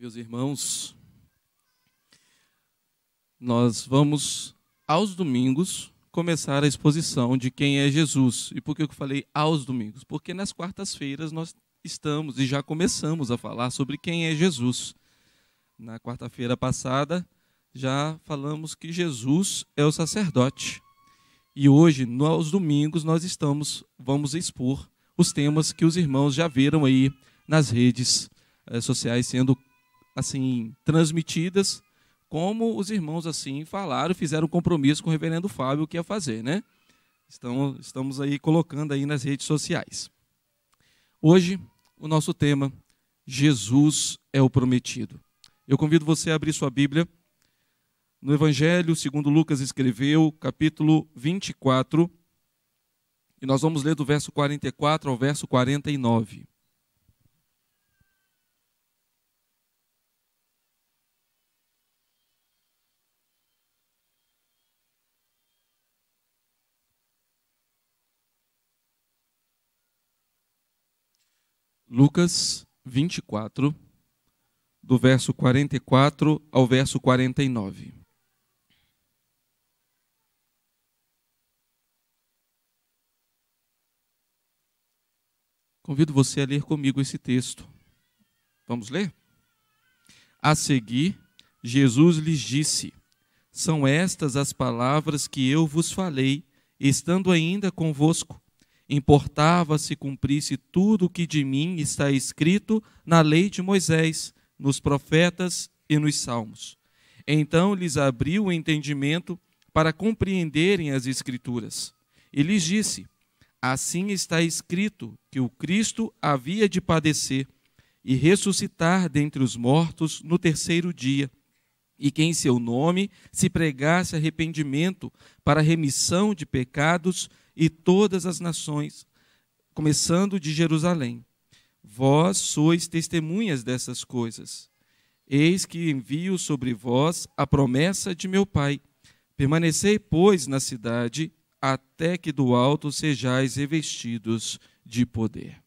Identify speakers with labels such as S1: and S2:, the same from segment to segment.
S1: meus irmãos, nós vamos aos domingos começar a exposição de quem é Jesus. E por que eu falei aos domingos? Porque nas quartas-feiras nós estamos e já começamos a falar sobre quem é Jesus. Na quarta-feira passada já falamos que Jesus é o sacerdote. E hoje, aos domingos, nós estamos vamos expor os temas que os irmãos já viram aí nas redes eh, sociais sendo assim transmitidas, como os irmãos assim falaram, fizeram um compromisso com o reverendo Fábio que ia fazer, né? Estamos, estamos aí colocando aí nas redes sociais. Hoje, o nosso tema, Jesus é o prometido. Eu convido você a abrir sua Bíblia no Evangelho, segundo Lucas escreveu, capítulo 24, e nós vamos ler do verso 44 ao verso 49. Lucas 24, do verso 44 ao verso 49. Convido você a ler comigo esse texto. Vamos ler? A seguir, Jesus lhes disse: São estas as palavras que eu vos falei, estando ainda convosco importava-se cumprisse tudo o que de mim está escrito na lei de Moisés, nos profetas e nos salmos. Então lhes abriu o entendimento para compreenderem as Escrituras. E lhes disse: Assim está escrito que o Cristo havia de padecer e ressuscitar dentre os mortos no terceiro dia, e que em seu nome se pregasse arrependimento para remissão de pecados e todas as nações, começando de Jerusalém. Vós sois testemunhas dessas coisas. Eis que envio sobre vós a promessa de meu Pai. Permanecei, pois, na cidade, até que do alto sejais revestidos de poder.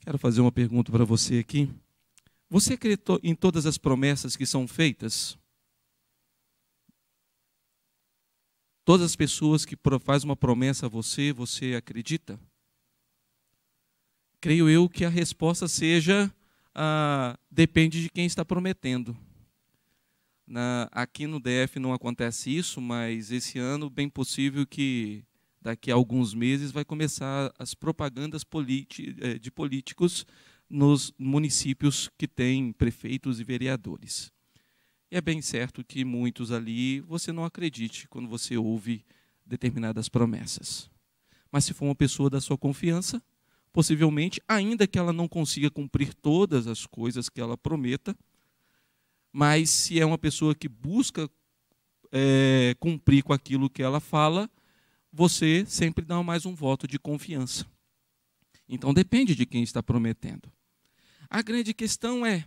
S1: Quero fazer uma pergunta para você aqui. Você acreditou em todas as promessas que são feitas? Todas as pessoas que faz uma promessa a você, você acredita? Creio eu que a resposta seja ah, depende de quem está prometendo. Na, aqui no DF não acontece isso, mas esse ano bem possível que daqui a alguns meses vai começar as propagandas eh, de políticos nos municípios que têm prefeitos e vereadores. E é bem certo que muitos ali você não acredite quando você ouve determinadas promessas. Mas se for uma pessoa da sua confiança, possivelmente, ainda que ela não consiga cumprir todas as coisas que ela prometa, mas se é uma pessoa que busca é, cumprir com aquilo que ela fala, você sempre dá mais um voto de confiança. Então depende de quem está prometendo. A grande questão é: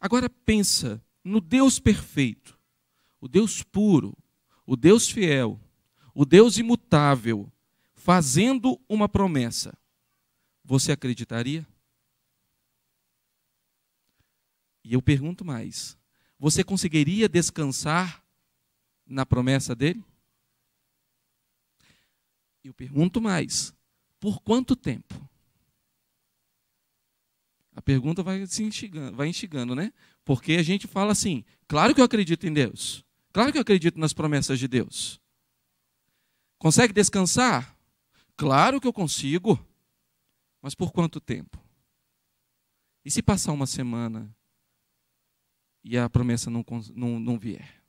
S1: agora pensa no Deus perfeito, o Deus puro, o Deus fiel, o Deus imutável, fazendo uma promessa, você acreditaria? E eu pergunto mais: você conseguiria descansar na promessa dele? Eu pergunto mais: por quanto tempo? A pergunta vai se instigando, vai instigando, né? Porque a gente fala assim: claro que eu acredito em Deus. Claro que eu acredito nas promessas de Deus. Consegue descansar? Claro que eu consigo. Mas por quanto tempo? E se passar uma semana e a promessa não, não, não vier?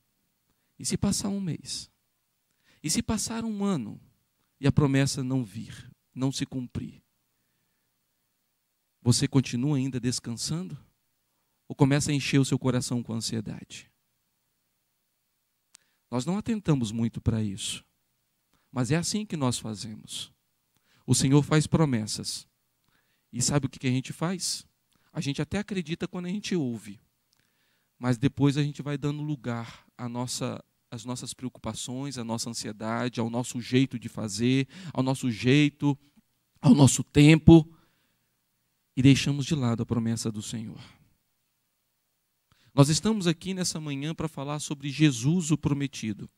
S1: E se passar um mês? E se passar um ano e a promessa não vir, não se cumprir? Você continua ainda descansando? Ou começa a encher o seu coração com ansiedade? Nós não atentamos muito para isso, mas é assim que nós fazemos. O Senhor faz promessas. E sabe o que a gente faz? A gente até acredita quando a gente ouve, mas depois a gente vai dando lugar à nossa, às nossas preocupações, à nossa ansiedade, ao nosso jeito de fazer, ao nosso jeito, ao nosso tempo e deixamos de lado a promessa do Senhor. Nós estamos aqui nessa manhã para falar sobre Jesus o prometido.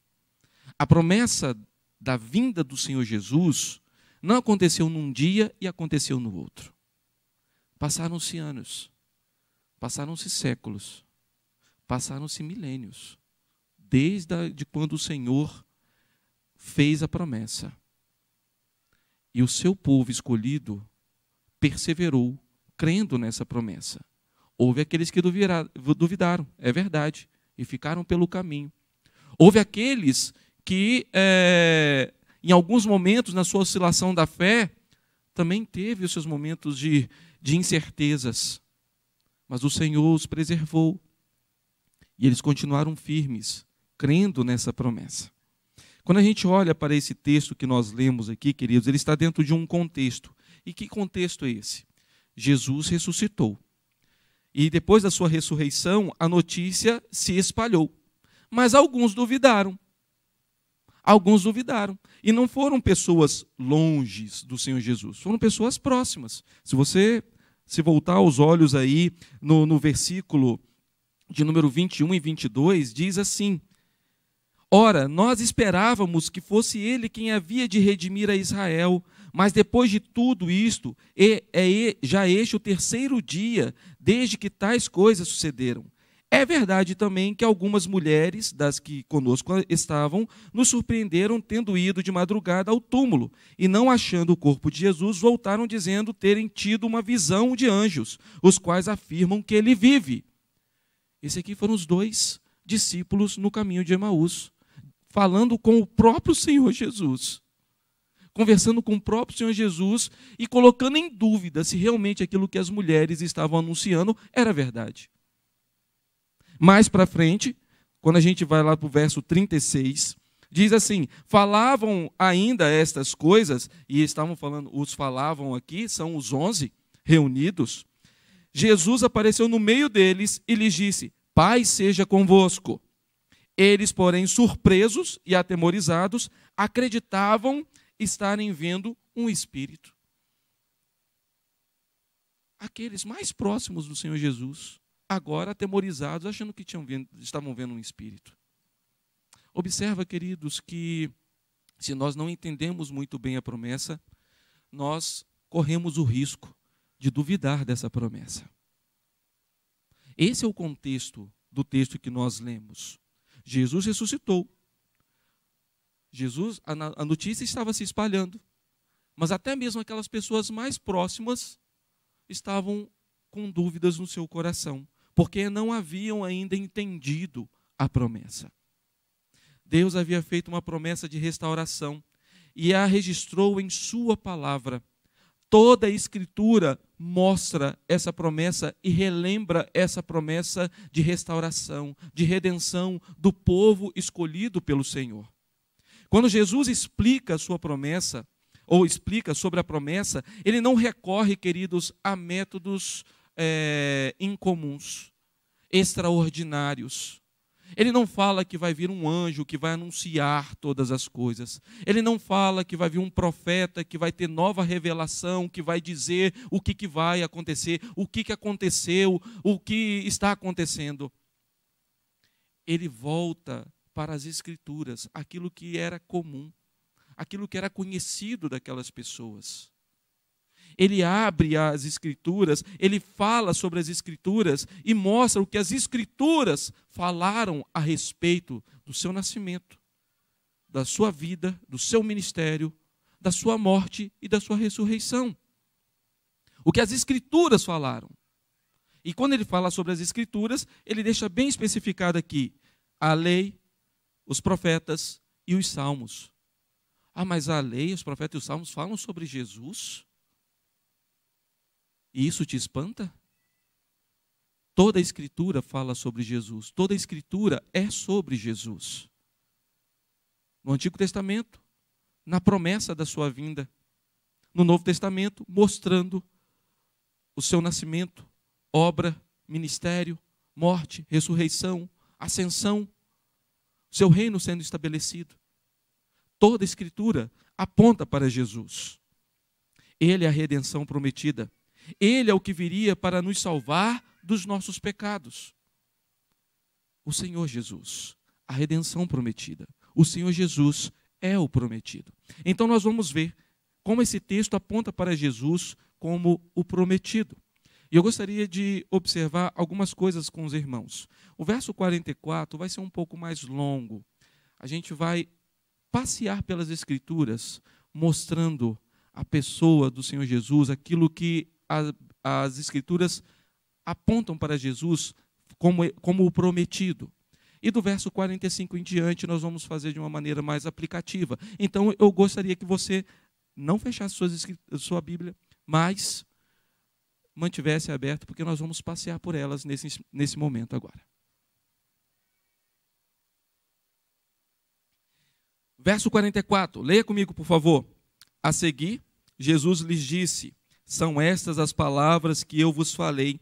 S1: A promessa da vinda do Senhor Jesus não aconteceu num dia e aconteceu no outro. Passaram-se anos, passaram-se séculos, passaram-se milênios, desde a, de quando o Senhor fez a promessa. E o seu povo escolhido perseverou crendo nessa promessa. Houve aqueles que duvidaram, é verdade, e ficaram pelo caminho. Houve aqueles que, é, em alguns momentos, na sua oscilação da fé, também teve os seus momentos de, de incertezas. Mas o Senhor os preservou. E eles continuaram firmes, crendo nessa promessa. Quando a gente olha para esse texto que nós lemos aqui, queridos, ele está dentro de um contexto. E que contexto é esse? Jesus ressuscitou. E depois da sua ressurreição, a notícia se espalhou. Mas alguns duvidaram. Alguns duvidaram. E não foram pessoas longes do Senhor Jesus, foram pessoas próximas. Se você se voltar os olhos aí no, no versículo de número 21 e 22, diz assim: Ora, nós esperávamos que fosse ele quem havia de redimir a Israel mas depois de tudo isto, é, é, já este o terceiro dia desde que tais coisas sucederam. É verdade também que algumas mulheres, das que conosco estavam, nos surpreenderam tendo ido de madrugada ao túmulo e, não achando o corpo de Jesus, voltaram dizendo terem tido uma visão de anjos, os quais afirmam que ele vive. Esse aqui foram os dois discípulos no caminho de Emaús, falando com o próprio Senhor Jesus conversando com o próprio Senhor Jesus e colocando em dúvida se realmente aquilo que as mulheres estavam anunciando era verdade. Mais para frente, quando a gente vai lá para o verso 36, diz assim: Falavam ainda estas coisas, e estavam falando, os falavam aqui, são os onze reunidos. Jesus apareceu no meio deles e lhes disse: Pai seja convosco. Eles, porém, surpresos e atemorizados, acreditavam estarem vendo um espírito. Aqueles mais próximos do Senhor Jesus, agora atemorizados, achando que tinham vendo, estavam vendo um espírito. Observa, queridos, que se nós não entendemos muito bem a promessa, nós corremos o risco de duvidar dessa promessa. Esse é o contexto do texto que nós lemos. Jesus ressuscitou, Jesus, a, notícia estava se espalhando. Mas até mesmo aquelas pessoas mais próximas estavam com dúvidas no seu coração, porque não haviam ainda entendido a promessa. Deus havia feito uma promessa de restauração e a registrou em Sua palavra. Toda a Escritura mostra essa promessa e relembra essa promessa de restauração, de redenção do povo escolhido pelo Senhor. Quando Jesus explica a sua promessa, ou explica sobre a promessa, ele não recorre, queridos, a métodos é, incomuns, extraordinários. Ele não fala que vai vir um anjo que vai anunciar todas as coisas. Ele não fala que vai vir um profeta que vai ter nova revelação, que vai dizer o que, que vai acontecer, o que, que aconteceu, o que está acontecendo. Ele volta para as Escrituras, aquilo que era comum, aquilo que era conhecido daquelas pessoas. Ele abre as Escrituras, ele fala sobre as Escrituras e mostra o que as Escrituras falaram a respeito do seu nascimento, da sua vida, do seu ministério, da sua morte e da sua ressurreição. O que as Escrituras falaram. E quando ele fala sobre as Escrituras, ele deixa bem especificado aqui a lei, os profetas e os salmos. Ah, mas a lei, os profetas e os salmos falam sobre Jesus? E isso te espanta? Toda a Escritura fala sobre Jesus, toda a Escritura é sobre Jesus. No Antigo Testamento, na promessa da sua vinda. No Novo Testamento, mostrando o seu nascimento, obra, ministério, morte, ressurreição, ascensão, seu reino sendo estabelecido. Toda a Escritura aponta para Jesus. Ele é a redenção prometida. Ele é o que viria para nos salvar dos nossos pecados. O Senhor Jesus, a redenção prometida. O Senhor Jesus é o prometido. Então nós vamos ver como esse texto aponta para Jesus como o prometido. E eu gostaria de observar algumas coisas com os irmãos. O verso 44 vai ser um pouco mais longo. A gente vai passear pelas Escrituras mostrando a pessoa do Senhor Jesus, aquilo que a, as Escrituras apontam para Jesus como, como o prometido. E do verso 45 em diante, nós vamos fazer de uma maneira mais aplicativa. Então, eu gostaria que você não fechasse suas, sua Bíblia, mas mantivesse aberto, porque nós vamos passear por elas nesse, nesse momento agora. Verso 44, leia comigo, por favor. A seguir, Jesus lhes disse: São estas as palavras que eu vos falei,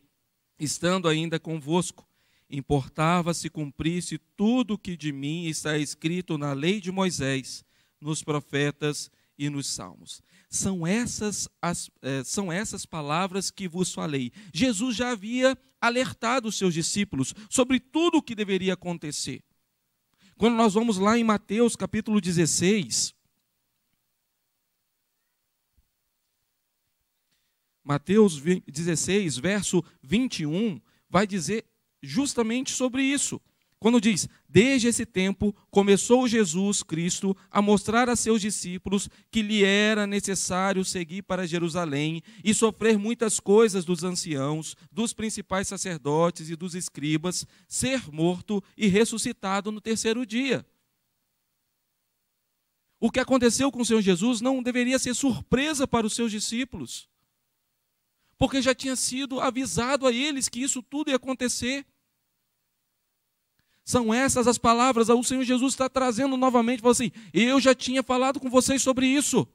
S1: estando ainda convosco. Importava se cumprisse tudo o que de mim está escrito na lei de Moisés, nos profetas e nos salmos. São essas, as, eh, são essas palavras que vos falei. Jesus já havia alertado os seus discípulos sobre tudo o que deveria acontecer. Quando nós vamos lá em Mateus capítulo 16, Mateus 16, verso 21, vai dizer justamente sobre isso. Quando diz, desde esse tempo começou Jesus Cristo a mostrar a seus discípulos que lhe era necessário seguir para Jerusalém e sofrer muitas coisas dos anciãos, dos principais sacerdotes e dos escribas, ser morto e ressuscitado no terceiro dia. O que aconteceu com o Senhor Jesus não deveria ser surpresa para os seus discípulos, porque já tinha sido avisado a eles que isso tudo ia acontecer. São essas as palavras. Ah, o Senhor Jesus está trazendo novamente, falou assim: eu já tinha falado com vocês sobre isso.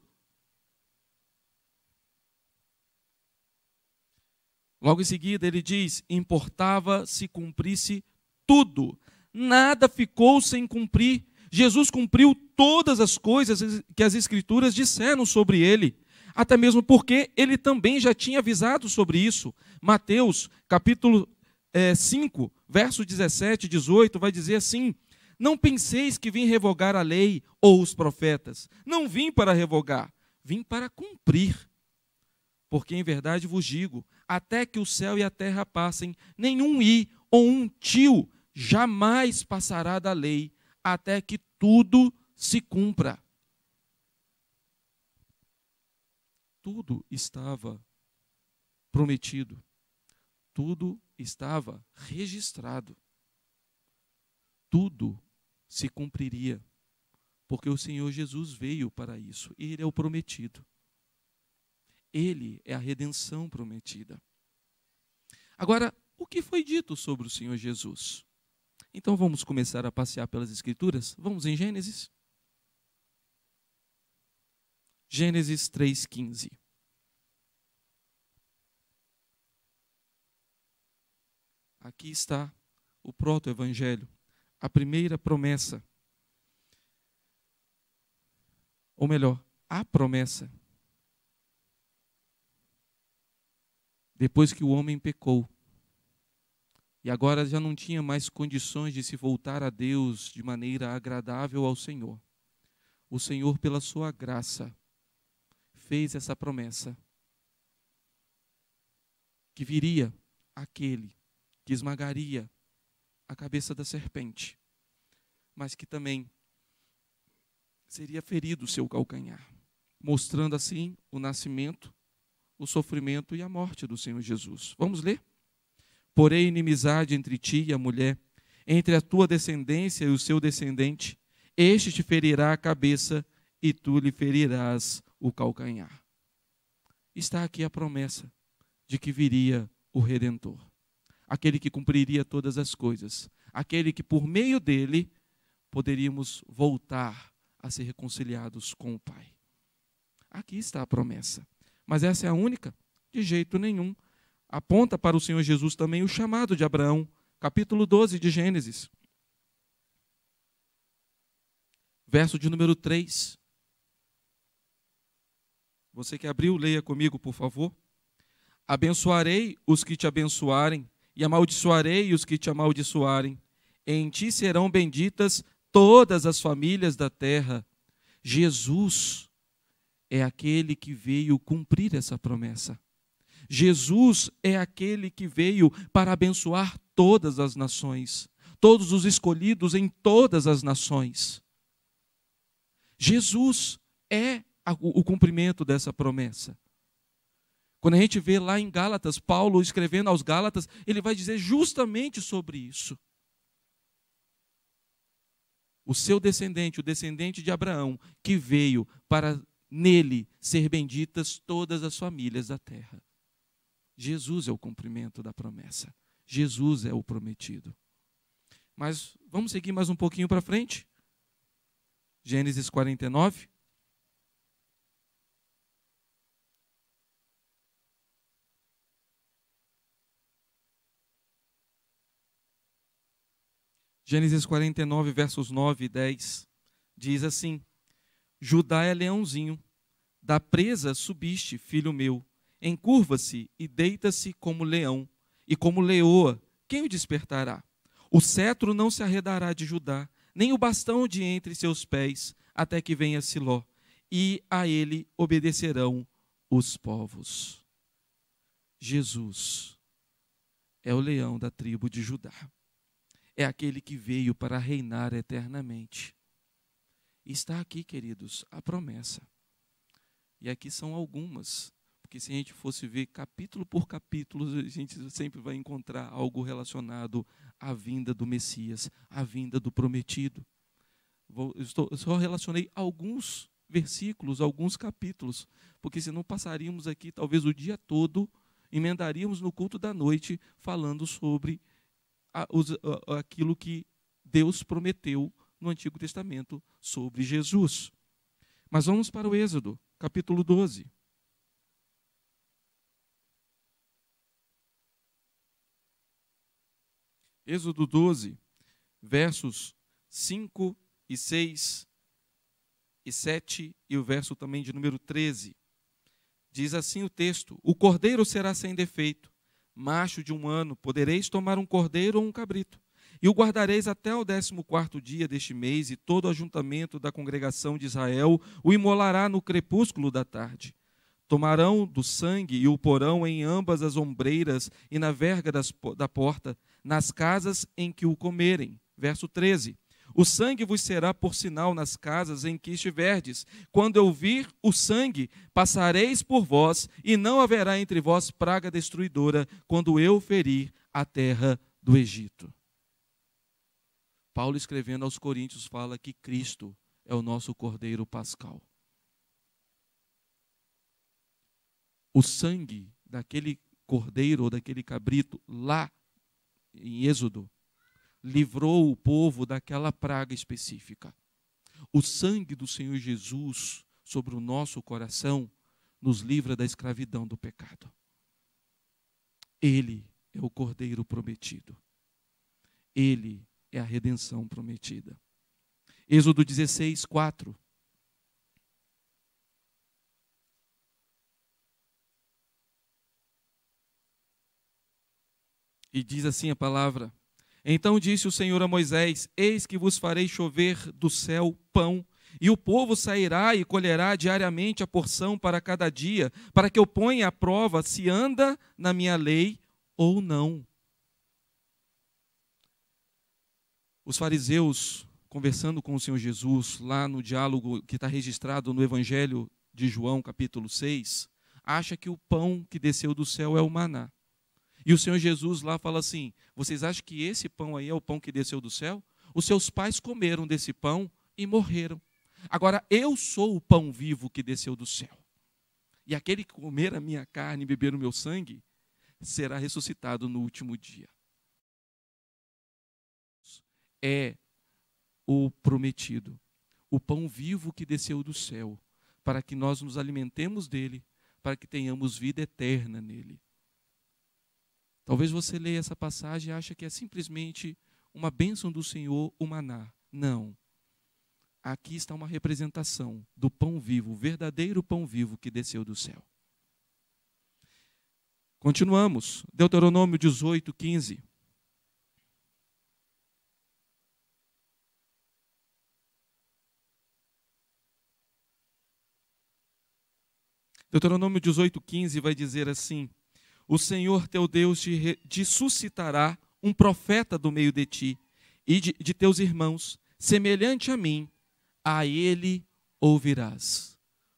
S1: Logo em seguida, ele diz: importava se cumprisse tudo, nada ficou sem cumprir. Jesus cumpriu todas as coisas que as Escrituras disseram sobre ele, até mesmo porque ele também já tinha avisado sobre isso. Mateus, capítulo é, 5, verso 17 e 18, vai dizer assim: Não penseis que vim revogar a lei ou os profetas. Não vim para revogar, vim para cumprir. Porque em verdade vos digo: até que o céu e a terra passem, nenhum i ou um tio jamais passará da lei, até que tudo se cumpra. Tudo estava prometido, tudo estava registrado. Tudo se cumpriria, porque o Senhor Jesus veio para isso. Ele é o prometido. Ele é a redenção prometida. Agora, o que foi dito sobre o Senhor Jesus? Então vamos começar a passear pelas Escrituras? Vamos em Gênesis? Gênesis 3,15. Aqui está o proto-evangelho, a primeira promessa. Ou melhor, a promessa. Depois que o homem pecou, e agora já não tinha mais condições de se voltar a Deus de maneira agradável ao Senhor. O Senhor, pela sua graça, fez essa promessa que viria aquele que esmagaria a cabeça da serpente, mas que também seria ferido o seu calcanhar, mostrando assim o nascimento, o sofrimento e a morte do Senhor Jesus. Vamos ler? Porém, inimizade entre ti e a mulher, entre a tua descendência e o seu descendente, este te ferirá a cabeça e tu lhe ferirás o calcanhar. Está aqui a promessa de que viria o redentor aquele que cumpriria todas as coisas, aquele que por meio dele poderíamos voltar a ser reconciliados com o Pai. Aqui está a promessa. Mas essa é a única? De jeito nenhum. Aponta para o Senhor Jesus também o chamado de Abraão, capítulo 12 de Gênesis. Verso de número 3. Você que abriu, leia comigo, por favor. Abençoarei os que te abençoarem e amaldiçoarei os que te amaldiçoarem. Em ti serão benditas todas as famílias da terra. Jesus é aquele que veio cumprir essa promessa. Jesus é aquele que veio para abençoar todas as nações, todos os escolhidos em todas as nações. Jesus é o cumprimento dessa promessa. Quando a gente vê lá em Gálatas, Paulo escrevendo aos Gálatas, ele vai dizer justamente sobre isso. O seu descendente, o descendente de Abraão, que veio para nele ser benditas todas as famílias da terra. Jesus é o cumprimento da promessa. Jesus é o prometido. Mas vamos seguir mais um pouquinho para frente. Gênesis 49. Gênesis 49, versos 9 e 10, diz assim: Judá é leãozinho, da presa subiste, filho meu, encurva-se e deita-se como leão, e como leoa, quem o despertará? O cetro não se arredará de Judá, nem o bastão de entre seus pés, até que venha Siló, e a ele obedecerão os povos. Jesus é o leão da tribo de Judá é aquele que veio para reinar eternamente. Está aqui, queridos, a promessa. E aqui são algumas, porque se a gente fosse ver capítulo por capítulo, a gente sempre vai encontrar algo relacionado à vinda do Messias, à vinda do prometido. Vou, eu, estou, eu só relacionei alguns versículos, alguns capítulos, porque senão passaríamos aqui talvez o dia todo, emendaríamos no culto da noite falando sobre aquilo que Deus prometeu no Antigo Testamento sobre Jesus. Mas vamos para o Êxodo, capítulo 12. Êxodo 12, versos 5 e 6 e 7 e o verso também de número 13. Diz assim o texto: O cordeiro será sem defeito macho de um ano, podereis tomar um cordeiro ou um cabrito, e o guardareis até o décimo quarto dia deste mês, e todo o ajuntamento da congregação de Israel o imolará no crepúsculo da tarde. Tomarão do sangue e o porão em ambas as ombreiras e na verga das, da porta, nas casas em que o comerem. Verso 13. O sangue vos será por sinal nas casas em que estiverdes. Quando eu vir o sangue, passareis por vós, e não haverá entre vós praga destruidora, quando eu ferir a terra do Egito. Paulo, escrevendo aos Coríntios, fala que Cristo é o nosso Cordeiro Pascal. O sangue daquele cordeiro ou daquele cabrito lá em Êxodo livrou o povo daquela praga específica. O sangue do Senhor Jesus sobre o nosso coração nos livra da escravidão do pecado. Ele é o Cordeiro prometido. Ele é a redenção prometida. Êxodo 16, 4. E diz assim a palavra: então disse o Senhor a Moisés: Eis que vos farei chover do céu pão, e o povo sairá e colherá diariamente a porção para cada dia, para que eu ponha à prova se anda na minha lei ou não. Os fariseus, conversando com o Senhor Jesus, lá no diálogo que está registrado no Evangelho de João, capítulo 6, acha que o pão que desceu do céu é o maná. E o Senhor Jesus lá fala assim: vocês acham que esse pão aí é o pão que desceu do céu? Os seus pais comeram desse pão e morreram. Agora eu sou o pão vivo que desceu do céu. E aquele que comer a minha carne e beber o meu sangue será ressuscitado no último dia. É o prometido, o pão vivo que desceu do céu, para que nós nos alimentemos dele, para que tenhamos vida eterna nele. Talvez você leia essa passagem e ache que é simplesmente uma bênção do Senhor o maná. Não. Aqui está uma representação do pão vivo, o verdadeiro pão vivo que desceu do céu. Continuamos. Deuteronômio 18, 15. Deuteronômio 18, 15 vai dizer assim: o Senhor teu Deus te, te suscitará um profeta do meio de ti e de, de teus irmãos, semelhante a mim, a ele ouvirás.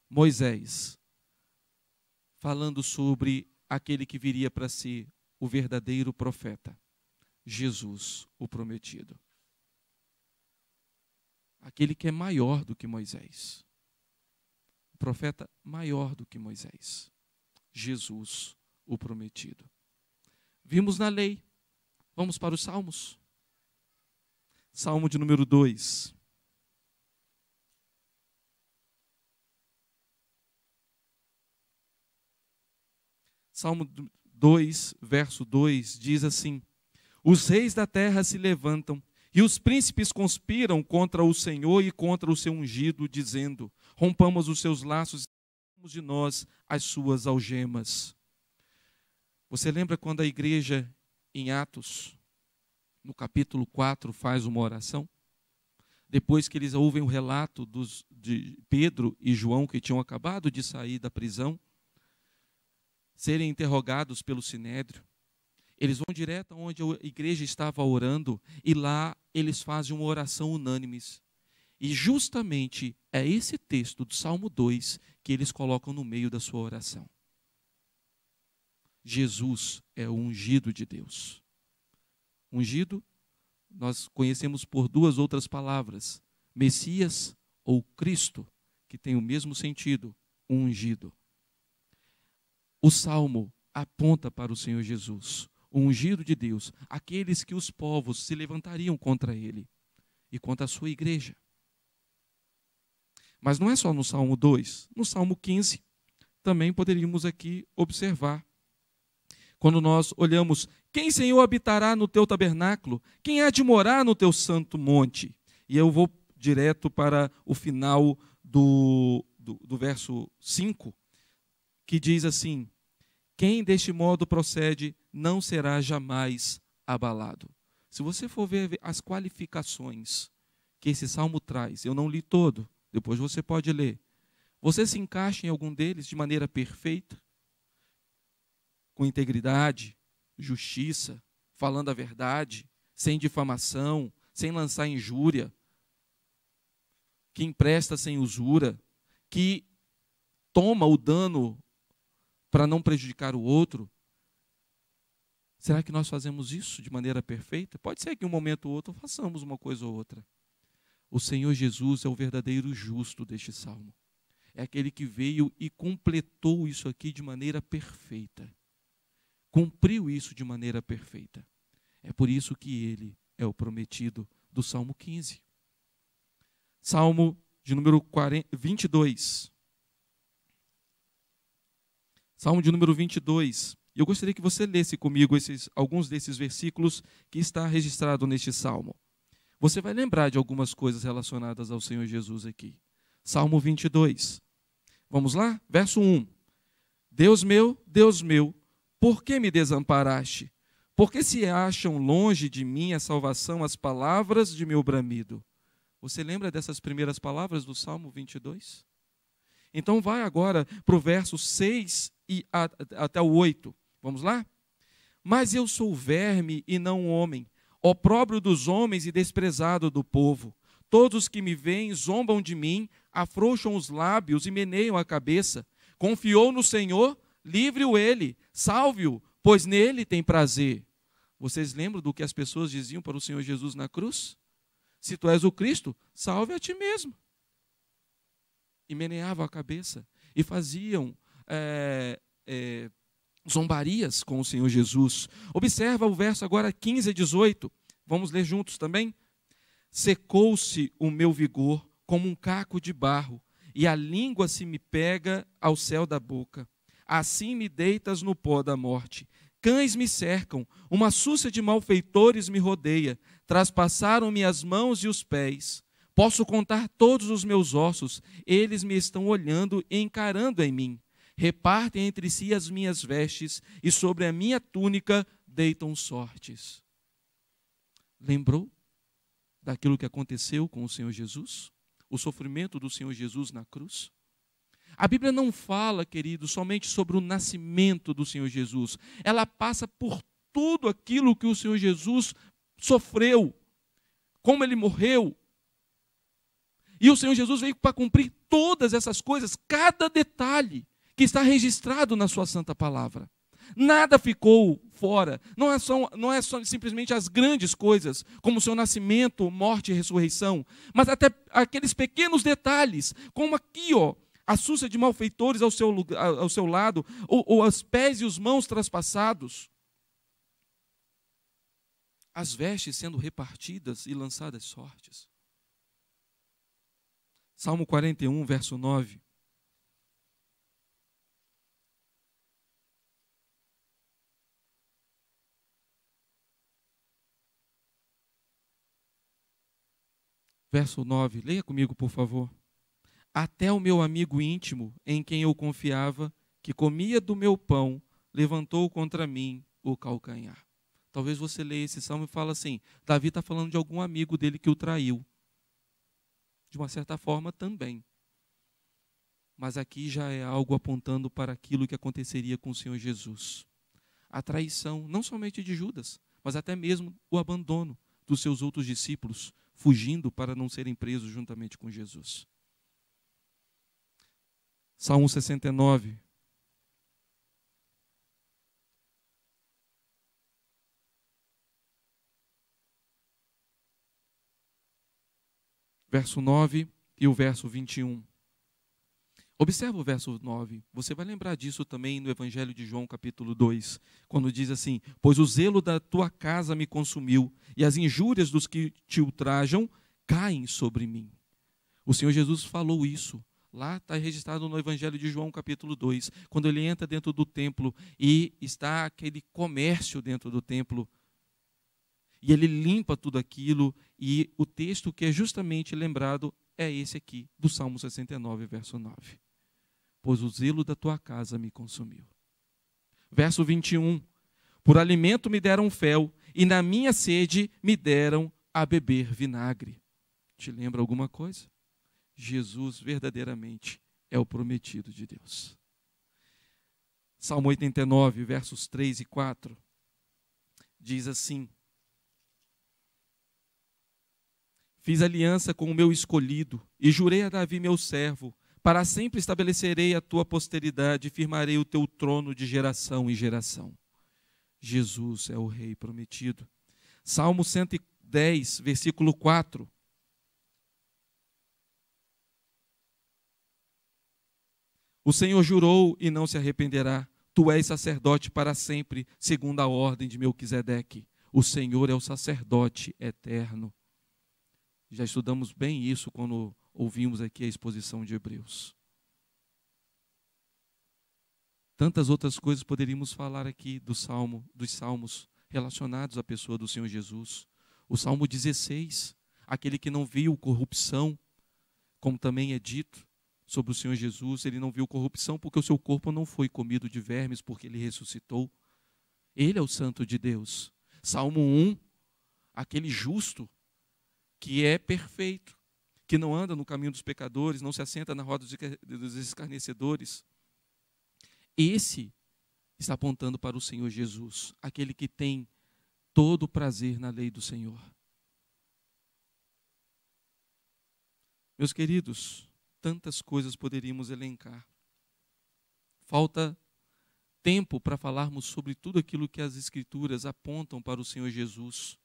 S1: Moisés, falando sobre aquele que viria para si, o verdadeiro profeta, Jesus, o prometido. Aquele que é maior do que Moisés. O profeta maior do que Moisés. Jesus, o prometido. Vimos na lei. Vamos para os Salmos. Salmo de número 2. Salmo 2, verso 2 diz assim: Os reis da terra se levantam e os príncipes conspiram contra o Senhor e contra o seu ungido, dizendo: Rompamos os seus laços e de nós as suas algemas. Você lembra quando a igreja em Atos, no capítulo 4, faz uma oração? Depois que eles ouvem o relato dos, de Pedro e João, que tinham acabado de sair da prisão, serem interrogados pelo sinédrio, eles vão direto onde a igreja estava orando e lá eles fazem uma oração unânimes. E justamente é esse texto do Salmo 2 que eles colocam no meio da sua oração. Jesus é o ungido de Deus. Ungido, nós conhecemos por duas outras palavras: Messias ou Cristo, que tem o mesmo sentido, ungido. O salmo aponta para o Senhor Jesus, o ungido de Deus, aqueles que os povos se levantariam contra ele e contra a sua igreja. Mas não é só no Salmo 2, no Salmo 15 também poderíamos aqui observar quando nós olhamos, quem, Senhor, habitará no teu tabernáculo? Quem há de morar no teu santo monte? E eu vou direto para o final do, do, do verso 5, que diz assim: Quem deste modo procede não será jamais abalado. Se você for ver as qualificações que esse salmo traz, eu não li todo, depois você pode ler. Você se encaixa em algum deles de maneira perfeita? com integridade, justiça, falando a verdade, sem difamação, sem lançar injúria, que empresta sem usura, que toma o dano para não prejudicar o outro. Será que nós fazemos isso de maneira perfeita? Pode ser que um momento ou outro façamos uma coisa ou outra. O Senhor Jesus é o verdadeiro justo deste salmo. É aquele que veio e completou isso aqui de maneira perfeita cumpriu isso de maneira perfeita. É por isso que ele é o prometido do Salmo 15. Salmo de número 22. Salmo de número 22. Eu gostaria que você lesse comigo esses, alguns desses versículos que está registrado neste salmo. Você vai lembrar de algumas coisas relacionadas ao Senhor Jesus aqui. Salmo 22. Vamos lá? Verso 1. Deus meu, Deus meu, por que me desamparaste? Porque se acham longe de mim a salvação as palavras de meu bramido? Você lembra dessas primeiras palavras do Salmo 22? Então vai agora para o verso 6 e a, até o 8. Vamos lá? Mas eu sou verme e não homem, opróbrio dos homens e desprezado do povo. Todos que me veem zombam de mim, afrouxam os lábios e meneiam a cabeça. Confiou no Senhor, livre-o ele, salve-o, pois nele tem prazer. Vocês lembram do que as pessoas diziam para o Senhor Jesus na cruz? Se tu és o Cristo, salve a ti mesmo. E meneavam a cabeça e faziam é, é, zombarias com o Senhor Jesus. Observa o verso agora 15 e 18. Vamos ler juntos também? Secou-se o meu vigor como um caco de barro, e a língua se me pega ao céu da boca. Assim me deitas no pó da morte. Cães me cercam, uma súcia de malfeitores me rodeia, traspassaram-me as mãos e os pés. Posso contar todos os meus ossos, eles me estão olhando e encarando em mim. Repartem entre si as minhas vestes e sobre a minha túnica deitam sortes. Lembrou daquilo que aconteceu com o Senhor Jesus? O sofrimento do Senhor Jesus na cruz? A Bíblia não fala, querido, somente sobre o nascimento do Senhor Jesus. Ela passa por tudo aquilo que o Senhor Jesus sofreu, como ele morreu. E o Senhor Jesus veio para cumprir todas essas coisas, cada detalhe que está registrado na Sua Santa Palavra. Nada ficou fora. Não é, só, não é só simplesmente as grandes coisas, como o seu nascimento, morte e ressurreição, mas até aqueles pequenos detalhes, como aqui, ó, a súcia de malfeitores ao seu, ao seu lado, ou, ou as pés e os mãos traspassados, as vestes sendo repartidas e lançadas sortes. Salmo 41, verso 9. Verso 9, leia comigo, por favor. Até o meu amigo íntimo, em quem eu confiava, que comia do meu pão, levantou contra mim o calcanhar. Talvez você leia esse salmo e fale assim: Davi está falando de algum amigo dele que o traiu. De uma certa forma, também. Mas aqui já é algo apontando para aquilo que aconteceria com o Senhor Jesus. A traição, não somente de Judas, mas até mesmo o abandono dos seus outros discípulos, fugindo para não serem presos juntamente com Jesus. Salmo 69. Verso 9 e o verso 21. Observa o verso 9. Você vai lembrar disso também no Evangelho de João, capítulo 2, quando diz assim: Pois o zelo da tua casa me consumiu, e as injúrias dos que te ultrajam caem sobre mim. O Senhor Jesus falou isso Lá está registrado no Evangelho de João, capítulo 2, quando ele entra dentro do templo e está aquele comércio dentro do templo. E ele limpa tudo aquilo, e o texto que é justamente lembrado é esse aqui, do Salmo 69, verso 9. Pois o zelo da tua casa me consumiu. Verso 21. Por alimento me deram fel, e na minha sede me deram a beber vinagre. Te lembra alguma coisa? Jesus verdadeiramente é o prometido de Deus. Salmo 89, versos 3 e 4 diz assim: Fiz aliança com o meu escolhido e jurei a Davi, meu servo, para sempre estabelecerei a tua posteridade e firmarei o teu trono de geração em geração. Jesus é o rei prometido. Salmo 110, versículo 4 O Senhor jurou e não se arrependerá. Tu és sacerdote para sempre, segundo a ordem de Melquisedeque. O Senhor é o sacerdote eterno. Já estudamos bem isso quando ouvimos aqui a exposição de Hebreus. Tantas outras coisas poderíamos falar aqui do salmo, dos salmos relacionados à pessoa do Senhor Jesus. O Salmo 16, aquele que não viu corrupção, como também é dito, sobre o Senhor Jesus, ele não viu corrupção porque o seu corpo não foi comido de vermes, porque ele ressuscitou. Ele é o santo de Deus. Salmo 1, aquele justo que é perfeito, que não anda no caminho dos pecadores, não se assenta na roda dos escarnecedores. Esse está apontando para o Senhor Jesus, aquele que tem todo o prazer na lei do Senhor. Meus queridos, Tantas coisas poderíamos elencar. Falta tempo para falarmos sobre tudo aquilo que as Escrituras apontam para o Senhor Jesus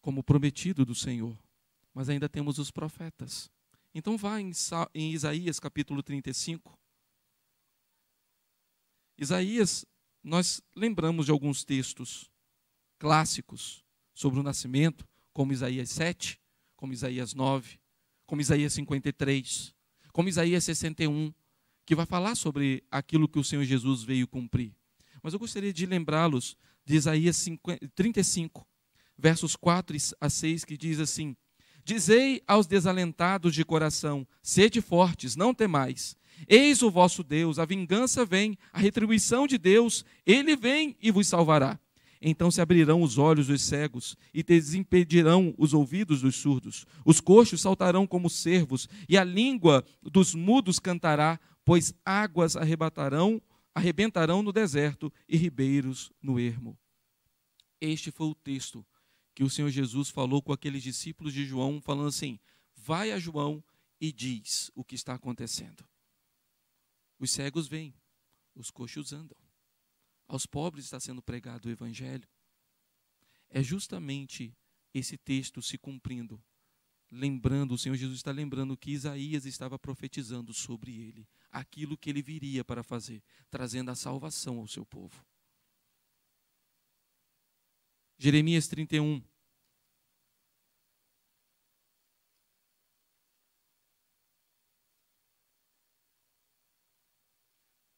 S1: como prometido do Senhor. Mas ainda temos os profetas. Então vá em, Isaías capítulo 35. Isaías, nós lembramos de alguns textos clássicos sobre o nascimento, como Isaías 7, como Isaías 9, como Isaías 53, como Isaías 61, que vai falar sobre aquilo que o Senhor Jesus veio cumprir. Mas eu gostaria de lembrá-los de Isaías 35, versos 4 a 6, que diz assim: Dizei aos desalentados de coração: sede fortes, não temais. Eis o vosso Deus, a vingança vem, a retribuição de Deus, ele vem e vos salvará. Então se abrirão os olhos dos cegos e desimpedirão os ouvidos dos surdos. Os coxos saltarão como cervos e a língua dos mudos cantará, pois águas arrebatarão, arrebentarão no deserto e ribeiros no ermo. Este foi o texto que o Senhor Jesus falou com aqueles discípulos de João, falando assim: Vai a João e diz o que está acontecendo. Os cegos vêm, os coxos andam, aos pobres está sendo pregado o Evangelho, é justamente esse texto se cumprindo. Lembrando, o Senhor Jesus está lembrando que Isaías estava profetizando sobre ele, aquilo que ele viria para fazer, trazendo a salvação ao seu povo. Jeremias 31,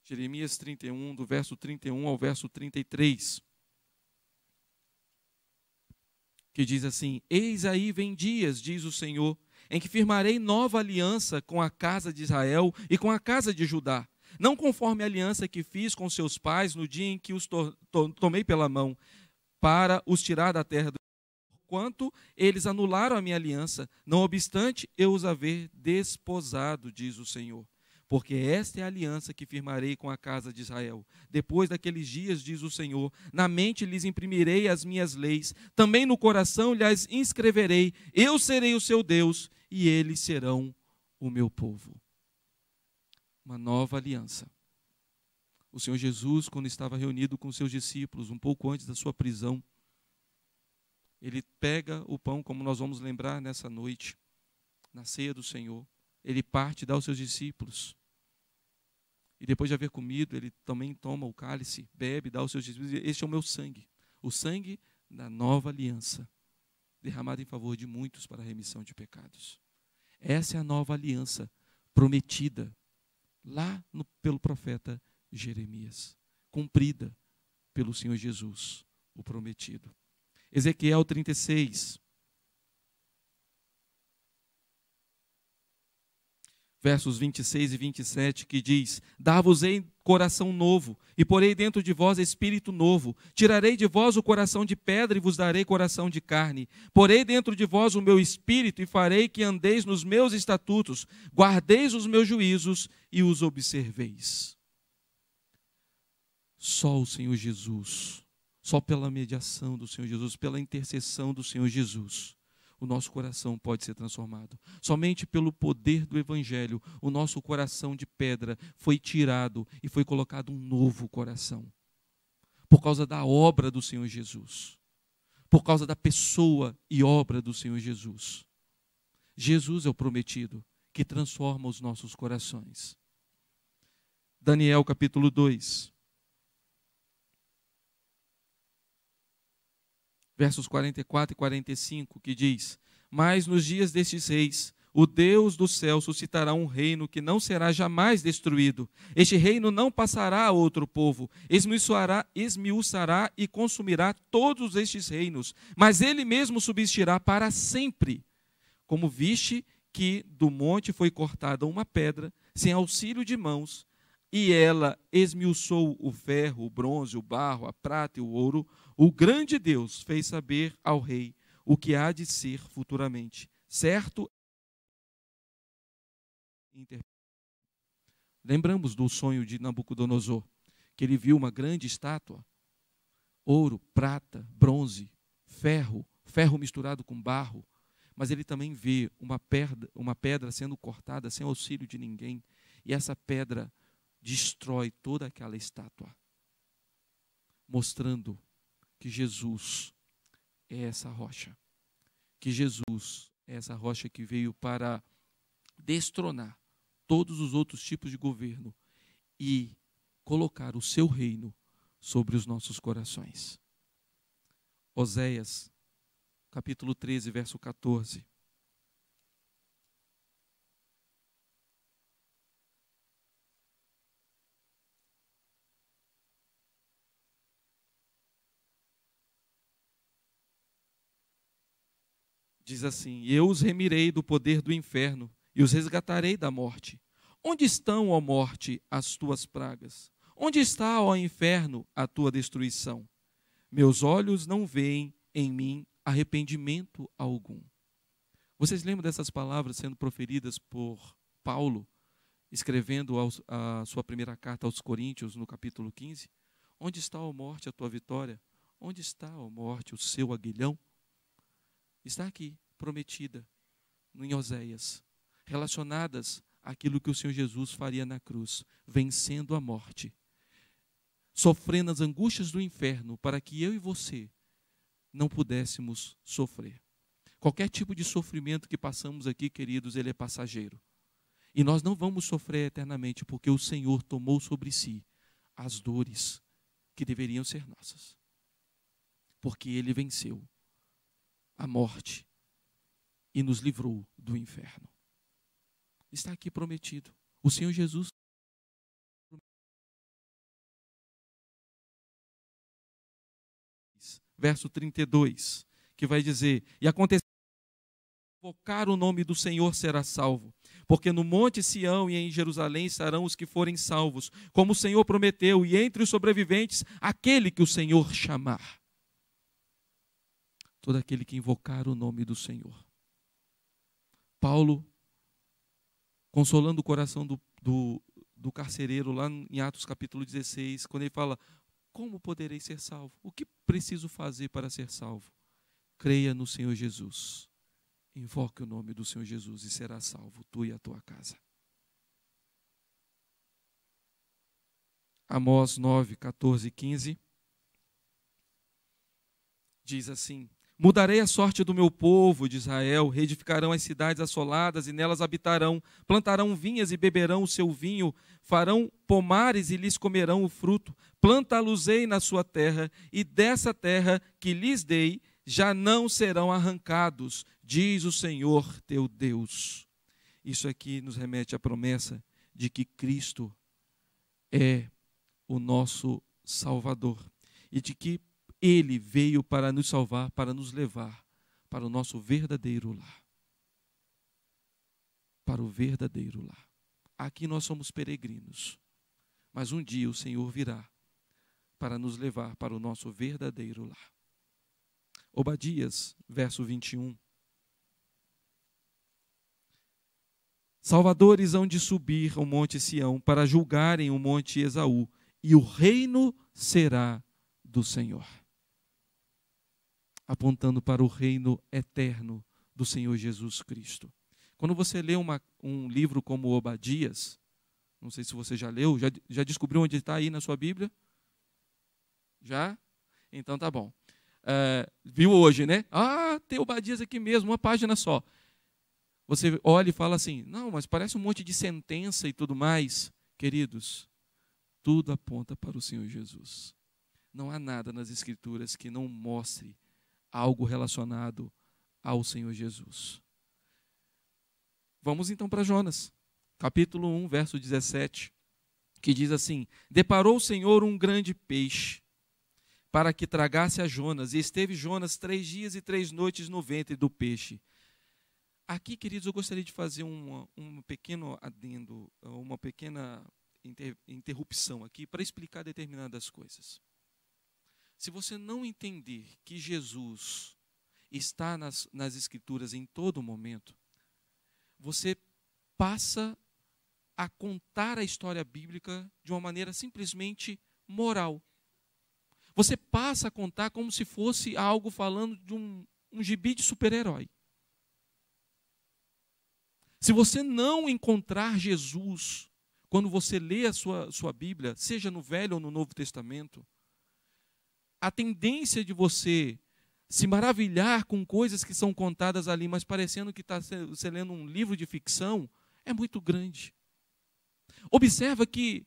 S1: Jeremias 31, do verso 31 ao verso 33, que diz assim: Eis aí vem dias, diz o Senhor, em que firmarei nova aliança com a casa de Israel e com a casa de Judá, não conforme a aliança que fiz com seus pais no dia em que os to to tomei pela mão, para os tirar da terra do quanto eles anularam a minha aliança, não obstante eu os haver desposado, diz o Senhor. Porque esta é a aliança que firmarei com a casa de Israel. Depois daqueles dias, diz o Senhor, na mente lhes imprimirei as minhas leis, também no coração lhes inscreverei. Eu serei o seu Deus e eles serão o meu povo. Uma nova aliança. O Senhor Jesus, quando estava reunido com seus discípulos, um pouco antes da sua prisão, ele pega o pão, como nós vamos lembrar nessa noite, na ceia do Senhor, ele parte e dá aos seus discípulos. E depois de haver comido, ele também toma o cálice, bebe, dá aos seus discípulos. Este é o meu sangue, o sangue da nova aliança, derramado em favor de muitos para a remissão de pecados. Essa é a nova aliança prometida lá no, pelo profeta Jeremias, cumprida pelo Senhor Jesus, o prometido. Ezequiel 36, versos 26 e 27, que diz: Dar-vos-ei coração novo, e porei dentro de vós espírito novo. Tirarei de vós o coração de pedra e vos darei coração de carne. Porei dentro de vós o meu espírito e farei que andeis nos meus estatutos, guardeis os meus juízos e os observeis. Só o Senhor Jesus, só pela mediação do Senhor Jesus, pela intercessão do Senhor Jesus, o nosso coração pode ser transformado. Somente pelo poder do Evangelho, o nosso coração de pedra foi tirado e foi colocado um novo coração. Por causa da obra do Senhor Jesus. Por causa da pessoa e obra do Senhor Jesus. Jesus é o prometido que transforma os nossos corações. Daniel capítulo 2. versos 44 e 45, que diz: Mas nos dias destes reis, o Deus do céu suscitará um reino que não será jamais destruído. Este reino não passará a outro povo, esmiuçará, esmiuçará e consumirá todos estes reinos, mas ele mesmo subsistirá para sempre. Como viste que do monte foi cortada uma pedra, sem auxílio de mãos, e ela esmiuçou o ferro, o bronze, o barro, a prata e o ouro. O grande Deus fez saber ao rei o que há de ser futuramente. Certo? Lembramos do sonho de Nabucodonosor, que ele viu uma grande estátua, ouro, prata, bronze, ferro, ferro misturado com barro, mas ele também vê uma pedra, uma pedra sendo cortada sem auxílio de ninguém, e essa pedra destrói toda aquela estátua, mostrando que Jesus é essa rocha, que Jesus é essa rocha que veio para destronar todos os outros tipos de governo e colocar o seu reino sobre os nossos corações. Oséias, capítulo 13, verso 14. diz assim: Eu os remirei do poder do inferno e os resgatarei da morte. Onde estão, ó morte, as tuas pragas? Onde está, ó inferno, a tua destruição? Meus olhos não veem em mim arrependimento algum. Vocês lembram dessas palavras sendo proferidas por Paulo, escrevendo a sua primeira carta aos Coríntios, no capítulo 15? Onde está, ó morte, a tua vitória? Onde está, ó morte, o seu aguilhão? Está aqui prometida em Oséias, relacionadas àquilo que o Senhor Jesus faria na cruz, vencendo a morte, sofrendo as angústias do inferno para que eu e você não pudéssemos sofrer. Qualquer tipo de sofrimento que passamos aqui, queridos, ele é passageiro. E nós não vamos sofrer eternamente, porque o Senhor tomou sobre si as dores que deveriam ser nossas. Porque ele venceu a morte e nos livrou do inferno. Está aqui prometido. O Senhor Jesus verso 32, que vai dizer: "E aconteceu invocar o nome do Senhor será salvo, porque no monte Sião e em Jerusalém estarão os que forem salvos, como o Senhor prometeu, e entre os sobreviventes aquele que o Senhor chamar. Todo aquele que invocar o nome do Senhor Paulo, consolando o coração do, do, do carcereiro, lá em Atos capítulo 16, quando ele fala: Como poderei ser salvo? O que preciso fazer para ser salvo? Creia no Senhor Jesus. Invoque o nome do Senhor Jesus e será salvo, tu e a tua casa. Amós 9, 14 e 15 diz assim: Mudarei a sorte do meu povo de Israel, reedificarão as cidades assoladas e nelas habitarão, plantarão vinhas e beberão o seu vinho, farão pomares e lhes comerão o fruto. Planta-los-ei na sua terra, e dessa terra que lhes dei, já não serão arrancados, diz o Senhor teu Deus. Isso aqui nos remete à promessa de que Cristo é o nosso Salvador e de que ele veio para nos salvar, para nos levar para o nosso verdadeiro lar. Para o verdadeiro lar. Aqui nós somos peregrinos, mas um dia o Senhor virá para nos levar para o nosso verdadeiro lar. Obadias, verso 21. Salvadores hão de subir ao monte Sião para julgarem o monte Esaú, e o reino será do Senhor apontando para o reino eterno do Senhor Jesus Cristo. Quando você lê uma, um livro como Obadias, não sei se você já leu, já, já descobriu onde está aí na sua Bíblia? Já? Então tá bom. Uh, viu hoje, né? Ah, tem Obadias aqui mesmo, uma página só. Você olha e fala assim: não, mas parece um monte de sentença e tudo mais. Queridos, tudo aponta para o Senhor Jesus. Não há nada nas Escrituras que não mostre algo relacionado ao Senhor Jesus. Vamos então para Jonas, capítulo 1, verso 17, que diz assim: Deparou o Senhor um grande peixe para que tragasse a Jonas, e esteve Jonas três dias e três noites no ventre do peixe. Aqui, queridos, eu gostaria de fazer um, um pequeno adendo, uma pequena interrupção aqui para explicar determinadas coisas. Se você não entender que Jesus está nas, nas Escrituras em todo momento, você passa a contar a história bíblica de uma maneira simplesmente moral. Você passa a contar como se fosse algo falando de um, um gibi de super-herói. Se você não encontrar Jesus quando você lê a sua, sua Bíblia, seja no Velho ou no Novo Testamento, a tendência de você se maravilhar com coisas que são contadas ali, mas parecendo que está você lendo um livro de ficção, é muito grande. Observa que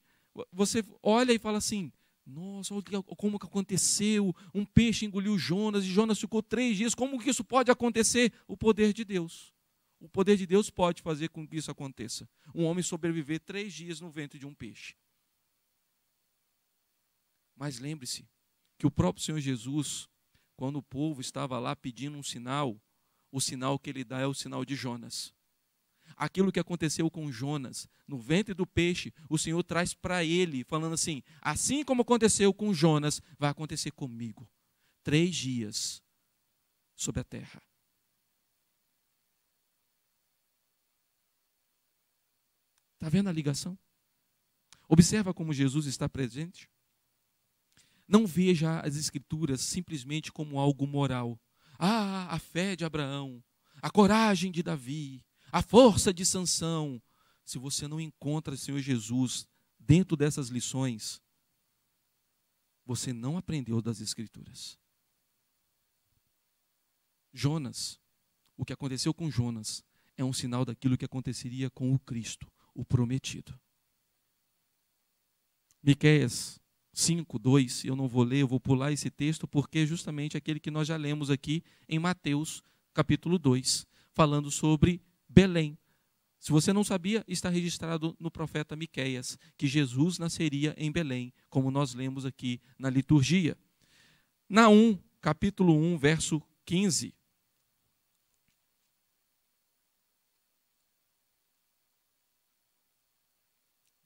S1: você olha e fala assim: nossa, como que aconteceu, um peixe engoliu Jonas e Jonas ficou três dias, como que isso pode acontecer? O poder de Deus. O poder de Deus pode fazer com que isso aconteça. Um homem sobreviver três dias no ventre de um peixe. Mas lembre-se, que o próprio Senhor Jesus, quando o povo estava lá pedindo um sinal, o sinal que ele dá é o sinal de Jonas. Aquilo que aconteceu com Jonas no ventre do peixe, o Senhor traz para ele, falando assim: assim como aconteceu com Jonas, vai acontecer comigo. Três dias sobre a terra. Está vendo a ligação? Observa como Jesus está presente não veja as Escrituras simplesmente como algo moral. Ah, a fé de Abraão, a coragem de Davi, a força de Sansão. Se você não encontra o Senhor Jesus dentro dessas lições, você não aprendeu das Escrituras. Jonas, o que aconteceu com Jonas, é um sinal daquilo que aconteceria com o Cristo, o prometido. Miqueias 5, 2, eu não vou ler, eu vou pular esse texto, porque é justamente aquele que nós já lemos aqui em Mateus, capítulo 2, falando sobre Belém. Se você não sabia, está registrado no profeta Miqueias que Jesus nasceria em Belém, como nós lemos aqui na liturgia. Na 1, capítulo 1, verso 15.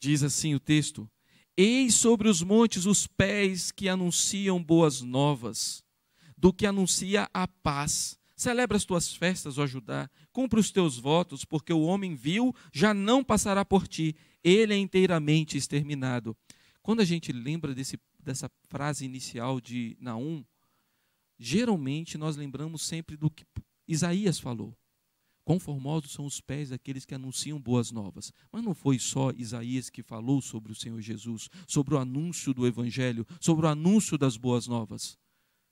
S1: Diz assim o texto: Eis sobre os montes os pés que anunciam boas novas, do que anuncia a paz. Celebra as tuas festas, ó Judá, cumpre os teus votos, porque o homem vil já não passará por ti, ele é inteiramente exterminado. Quando a gente lembra desse, dessa frase inicial de Naum, geralmente nós lembramos sempre do que Isaías falou. Conformosos são os pés daqueles que anunciam boas novas. Mas não foi só Isaías que falou sobre o Senhor Jesus, sobre o anúncio do Evangelho, sobre o anúncio das boas novas.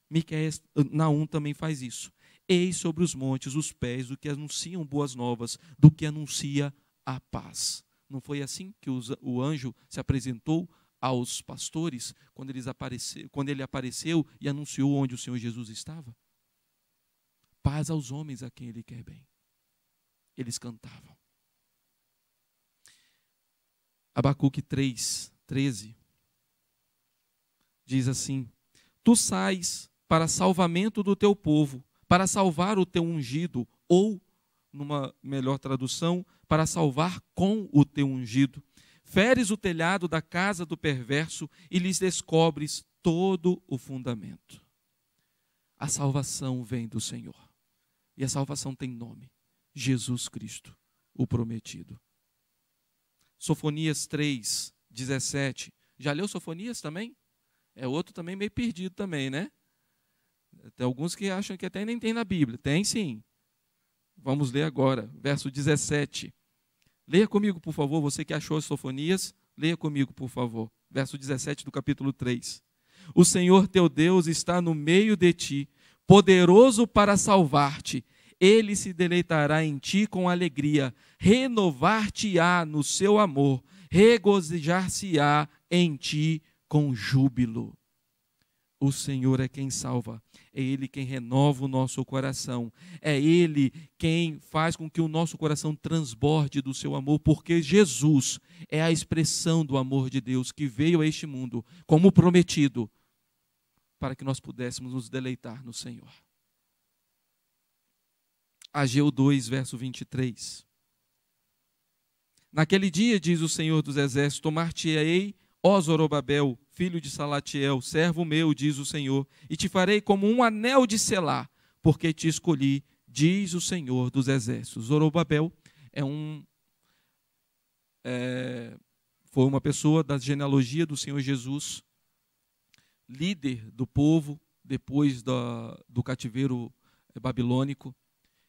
S1: Miqueias, eh, Naum também faz isso. Eis sobre os montes os pés do que anunciam boas novas, do que anuncia a paz. Não foi assim que o anjo se apresentou aos pastores quando, eles apareceu, quando ele apareceu e anunciou onde o Senhor Jesus estava? Paz aos homens a quem ele quer bem eles cantavam. Abacuque 3, 13 diz assim: Tu sais para salvamento do teu povo, para salvar o teu ungido, ou, numa melhor tradução, para salvar com o teu ungido. Feres o telhado da casa do perverso e lhes descobres todo o fundamento. A salvação vem do Senhor. E a salvação tem nome. Jesus Cristo, o prometido. Sofonias 3, 17. Já leu Sofonias também? É outro também meio perdido também, né? Tem alguns que acham que até nem tem na Bíblia. Tem sim. Vamos ler agora, verso 17. Leia comigo, por favor, você que achou as Sofonias, leia comigo, por favor. Verso 17 do capítulo 3. O Senhor teu Deus está no meio de ti, poderoso para salvar-te ele se deleitará em ti com alegria, renovar-te-á no seu amor, regozijar-se-á em ti com júbilo. O Senhor é quem salva, é Ele quem renova o nosso coração, é Ele quem faz com que o nosso coração transborde do seu amor, porque Jesus é a expressão do amor de Deus que veio a este mundo como prometido, para que nós pudéssemos nos deleitar no Senhor. Ageu 2, verso 23. Naquele dia, diz o Senhor dos Exércitos, tomar-te-ei, ó Zorobabel, filho de Salatiel, servo meu, diz o Senhor, e te farei como um anel de selar, porque te escolhi, diz o Senhor dos Exércitos. Zorobabel é um. É, foi uma pessoa da genealogia do Senhor Jesus, líder do povo depois da, do cativeiro é, babilônico.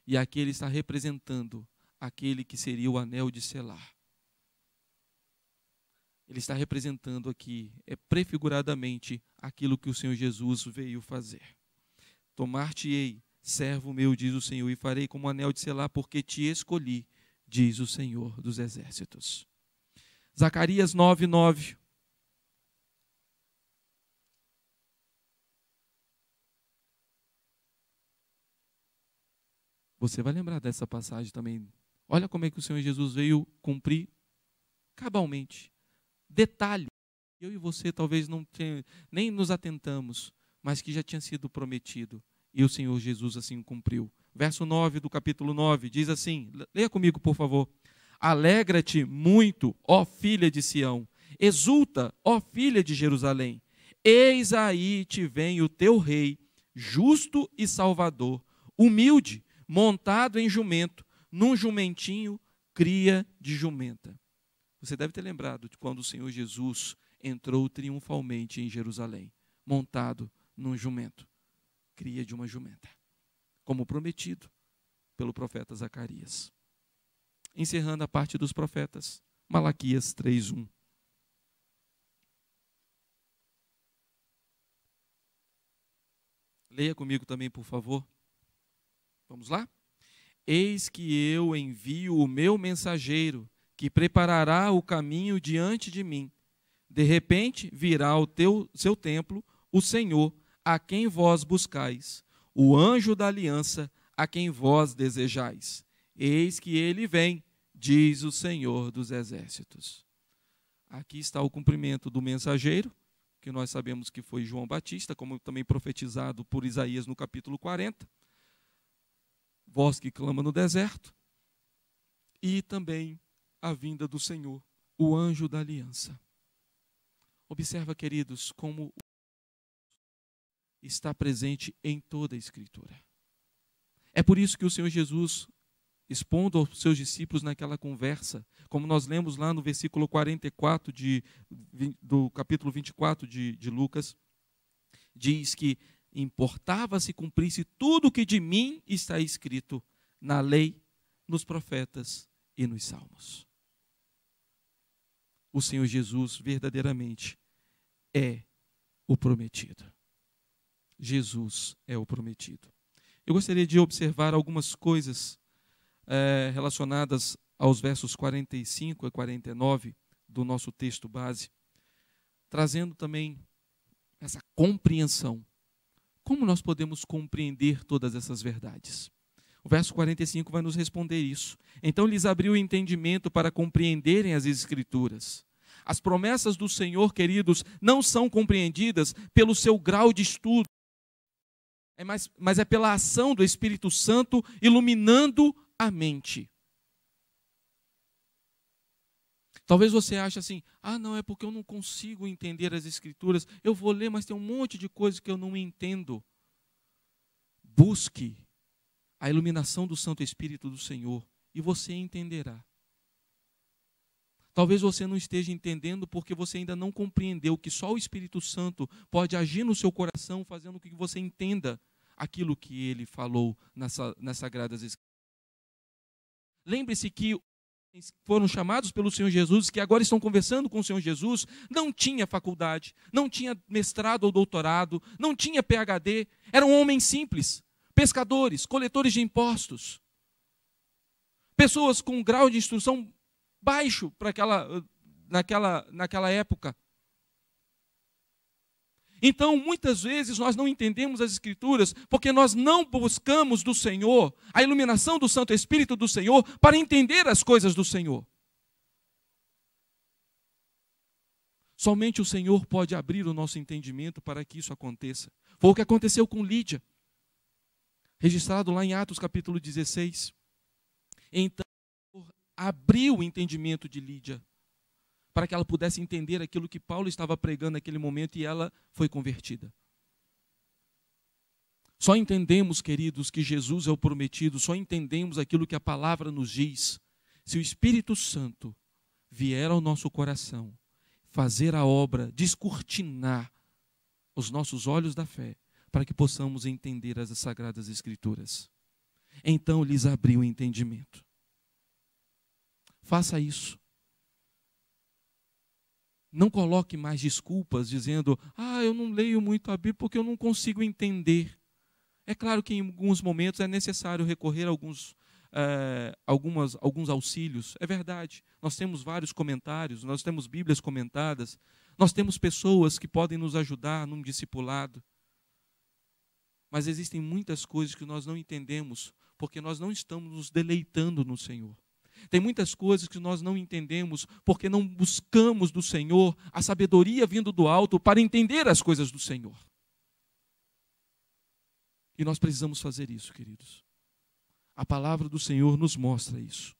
S1: E aqui ele está representando aquele que seria o anel de selar. Ele está representando aqui, é prefiguradamente, aquilo que o Senhor Jesus veio fazer. Tomar-te-ei, servo meu, diz o Senhor, e farei como anel de selar, porque te escolhi, diz o Senhor dos exércitos. Zacarias 9, 9. Você vai lembrar dessa passagem também. Olha como é que o Senhor Jesus veio cumprir cabalmente. Detalhe. Eu e você talvez não tenha, nem nos atentamos, mas que já tinha sido prometido. E o Senhor Jesus assim cumpriu. Verso 9 do capítulo 9 diz assim: leia comigo, por favor. Alegra-te muito, ó filha de Sião. Exulta, ó filha de Jerusalém. Eis aí te vem o teu rei, justo e salvador, humilde montado em jumento, num jumentinho, cria de jumenta. Você deve ter lembrado de quando o Senhor Jesus entrou triunfalmente em Jerusalém, montado num jumento, cria de uma jumenta, como prometido pelo profeta Zacarias. Encerrando a parte dos profetas, Malaquias 3:1. Leia comigo também, por favor. Vamos lá? Eis que eu envio o meu mensageiro, que preparará o caminho diante de mim. De repente virá ao teu seu templo o Senhor, a quem vós buscais, o anjo da aliança, a quem vós desejais. Eis que ele vem, diz o Senhor dos exércitos. Aqui está o cumprimento do mensageiro, que nós sabemos que foi João Batista, como também profetizado por Isaías no capítulo 40 voz que clama no deserto, e também a vinda do Senhor, o anjo da aliança. Observa, queridos, como está presente em toda a Escritura. É por isso que o Senhor Jesus, expondo aos seus discípulos naquela conversa, como nós lemos lá no versículo 44 de, do capítulo 24 de, de Lucas, diz que importava-se cumprisse tudo o que de mim está escrito na lei, nos profetas e nos salmos. O Senhor Jesus verdadeiramente é o prometido. Jesus é o prometido. Eu gostaria de observar algumas coisas é, relacionadas aos versos 45 a 49 do nosso texto base, trazendo também essa compreensão como nós podemos compreender todas essas verdades? O verso 45 vai nos responder isso. Então lhes abriu o entendimento para compreenderem as Escrituras. As promessas do Senhor, queridos, não são compreendidas pelo seu grau de estudo, é mais, mas é pela ação do Espírito Santo iluminando a mente. Talvez você ache assim: ah, não, é porque eu não consigo entender as Escrituras. Eu vou ler, mas tem um monte de coisa que eu não entendo. Busque a iluminação do Santo Espírito do Senhor e você entenderá. Talvez você não esteja entendendo porque você ainda não compreendeu que só o Espírito Santo pode agir no seu coração, fazendo com que você entenda aquilo que ele falou nas Sagradas Escrituras. Lembre-se que foram chamados pelo Senhor Jesus, que agora estão conversando com o Senhor Jesus, não tinha faculdade, não tinha mestrado ou doutorado, não tinha PhD, eram homens simples, pescadores, coletores de impostos, pessoas com um grau de instrução baixo para aquela, eh, naquela, naquela época. Então, muitas vezes nós não entendemos as Escrituras porque nós não buscamos do Senhor a iluminação do Santo Espírito do Senhor para entender as coisas do Senhor. Somente o Senhor pode abrir o nosso entendimento para que isso aconteça. Foi o que aconteceu com Lídia, registrado lá em Atos capítulo 16. Então, abriu o entendimento de Lídia para que ela pudesse entender aquilo que Paulo estava pregando naquele momento e ela foi convertida. Só entendemos, queridos, que Jesus é o prometido, só entendemos aquilo que a palavra nos diz, se o Espírito Santo vier ao nosso coração, fazer a obra, descortinar os nossos olhos da fé, para que possamos entender as sagradas Escrituras. Então lhes abriu o entendimento. Faça isso. Não coloque mais desculpas dizendo: "Ah, eu não leio muito a Bíblia porque eu não consigo entender". É claro que em alguns momentos é necessário recorrer a alguns é, algumas, alguns auxílios. É verdade. Nós temos vários comentários, nós temos Bíblias comentadas, nós temos pessoas que podem nos ajudar num discipulado. Mas existem muitas coisas que nós não entendemos porque nós não estamos nos deleitando no Senhor. Tem muitas coisas que nós não entendemos porque não buscamos do Senhor a sabedoria vindo do alto para entender as coisas do Senhor. E nós precisamos fazer isso, queridos. A palavra do Senhor nos mostra isso.